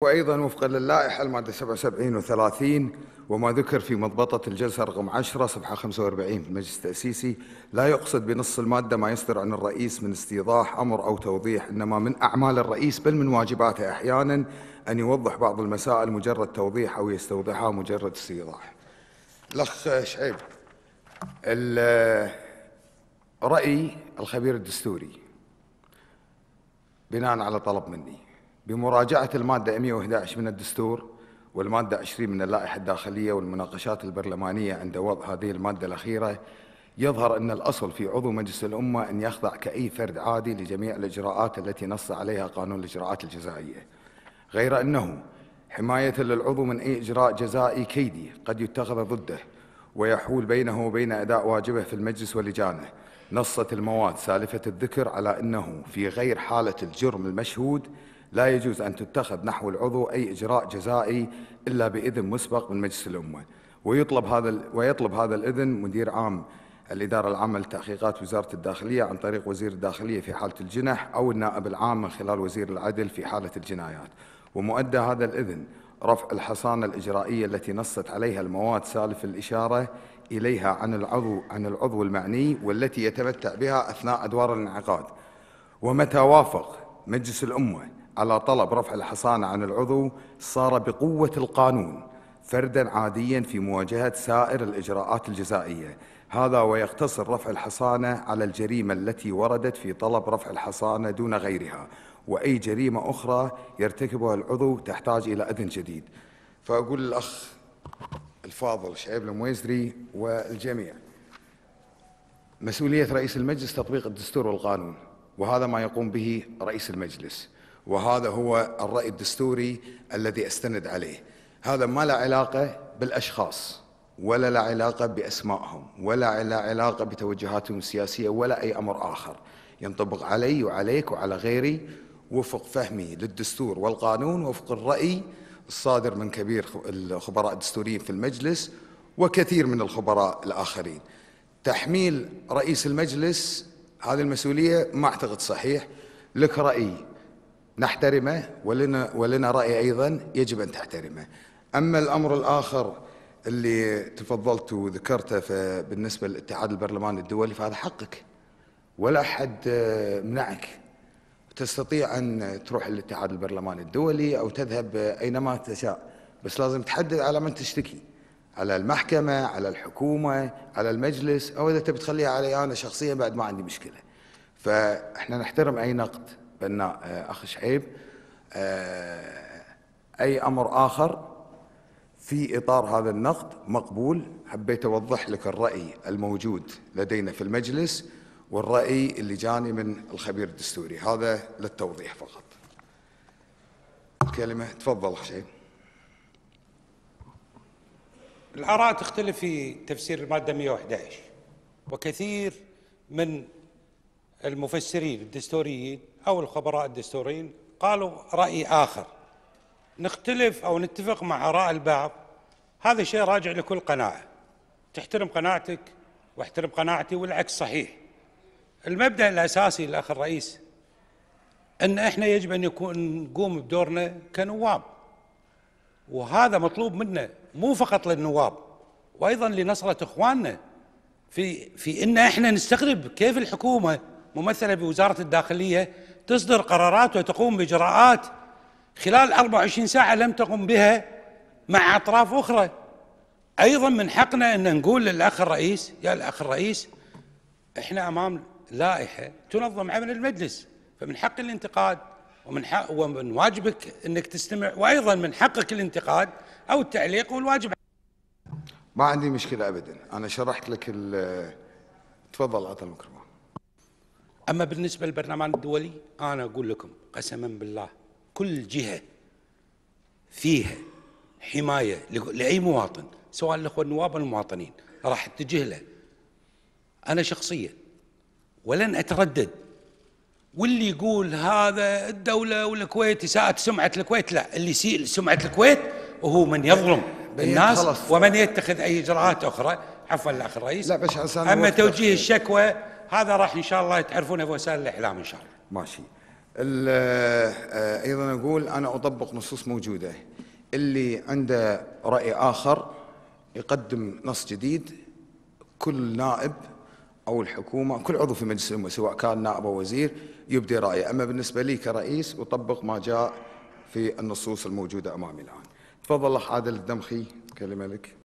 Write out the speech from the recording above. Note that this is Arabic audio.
وأيضا وفقا للائحة المادة 77 و30 وما ذكر في مضبطة الجلسة رقم 10 صفحة 45 في المجلس التأسيسي لا يقصد بنص المادة ما يصدر عن الرئيس من استيضاح أمر أو توضيح إنما من أعمال الرئيس بل من واجباته أحيانا أن يوضح بعض المسائل مجرد توضيح أو يستوضحها مجرد استيضاح الأخ شعيب رأي الخبير الدستوري بناء على طلب مني بمراجعة المادة 111 من الدستور والمادة 20 من اللائحة الداخلية والمناقشات البرلمانية عند وضع هذه المادة الأخيرة يظهر أن الأصل في عضو مجلس الأمة أن يخضع كأي فرد عادي لجميع الإجراءات التي نص عليها قانون الإجراءات الجزائية غير أنه حماية للعضو من أي إجراء جزائي كيدي قد يتخذ ضده ويحول بينه وبين أداء واجبه في المجلس ولجانه نصت المواد سالفة الذكر على أنه في غير حالة الجرم المشهود لا يجوز أن تتخذ نحو العضو أي إجراء جزائي إلا بإذن مسبق من مجلس الأمة ويطلب هذا ويطلب هذا الإذن مدير عام الإدارة العامة لتحقيقات وزارة الداخلية عن طريق وزير الداخلية في حالة الجنح أو النائب العام من خلال وزير العدل في حالة الجنايات ومؤدى هذا الإذن رفع الحصانة الإجرائية التي نصت عليها المواد سالف الإشارة إليها عن العضو عن العضو المعني والتي يتمتع بها أثناء أدوار الانعقاد ومتى وافق مجلس الأمة على طلب رفع الحصانة عن العضو صار بقوة القانون فردا عاديا في مواجهة سائر الإجراءات الجزائية هذا ويقتصر رفع الحصانة على الجريمة التي وردت في طلب رفع الحصانة دون غيرها وأي جريمة أخرى يرتكبها العضو تحتاج إلى أذن جديد فأقول للأخ الفاضل شعيب المويزري والجميع مسؤولية رئيس المجلس تطبيق الدستور والقانون وهذا ما يقوم به رئيس المجلس وهذا هو الرأي الدستوري الذي أستند عليه هذا ما له علاقة بالأشخاص ولا له علاقة بأسمائهم ولا له علاقة بتوجهاتهم السياسية ولا أي أمر آخر ينطبق علي وعليك وعلى غيري وفق فهمي للدستور والقانون وفق الرأي الصادر من كبير الخبراء الدستوريين في المجلس وكثير من الخبراء الآخرين تحميل رئيس المجلس هذه المسؤولية ما أعتقد صحيح لك رأي نحترمه ولنا ولنا راي ايضا يجب ان تحترمه. اما الامر الاخر اللي تفضلت وذكرته فبالنسبه للاتحاد البرلماني الدولي فهذا حقك ولا احد منعك تستطيع ان تروح للاتحاد البرلماني الدولي او تذهب اينما تشاء بس لازم تحدد على من تشتكي على المحكمه على الحكومه على المجلس او اذا تبي تخليها علي انا شخصيا بعد ما عندي مشكله فاحنا نحترم اي نقد بناء آه، اخ شعيب آه، اي امر اخر في اطار هذا النقد مقبول حبيت اوضح لك الراي الموجود لدينا في المجلس والراي اللي جاني من الخبير الدستوري هذا للتوضيح فقط كلمه تفضل اخ شعيب الآراء تختلف في تفسير المادة 111 وكثير من المفسرين الدستوريين أو الخبراء الدستوريين قالوا رأي آخر نختلف أو نتفق مع آراء البعض هذا شيء راجع لكل قناعة تحترم قناعتك واحترم قناعتي والعكس صحيح المبدأ الأساسي الأخ الرئيس أن إحنا يجب أن يكون نقوم بدورنا كنواب وهذا مطلوب منا مو فقط للنواب وأيضا لنصرة إخواننا في في ان احنا نستغرب كيف الحكومه ممثله بوزاره الداخليه تصدر قرارات وتقوم باجراءات خلال 24 ساعه لم تقم بها مع اطراف اخرى ايضا من حقنا ان نقول للاخ الرئيس يا الاخ الرئيس احنا امام لائحه تنظم عمل المجلس فمن حق الانتقاد ومن حق ومن واجبك انك تستمع وايضا من حقك الانتقاد او التعليق والواجب ما عندي مشكله ابدا انا شرحت لك تفضل عطى المكرمه أما بالنسبة للبرلمان الدولي أنا أقول لكم قسما بالله كل جهة فيها حماية لأي مواطن سواء الأخوة النواب أو المواطنين راح اتجه له أنا شخصيا ولن أتردد واللي يقول هذا الدولة والكويت ساءت سمعة الكويت لا اللي يسيء سمعة الكويت وهو من يظلم الناس ومن يتخذ أي إجراءات أخرى عفوا الاخ الرئيس لا بس عشان اما توجيه الشكوى هذا راح ان شاء الله تعرفونه في وسائل الاعلام ان شاء الله ماشي آه، ايضا اقول انا اطبق نصوص موجوده اللي عنده راي اخر يقدم نص جديد كل نائب او الحكومه كل عضو في مجلس الامه سواء كان نائب او وزير يبدي رايه اما بالنسبه لي كرئيس اطبق ما جاء في النصوص الموجوده امامي الان تفضل اخ عادل الدمخي كلمه لك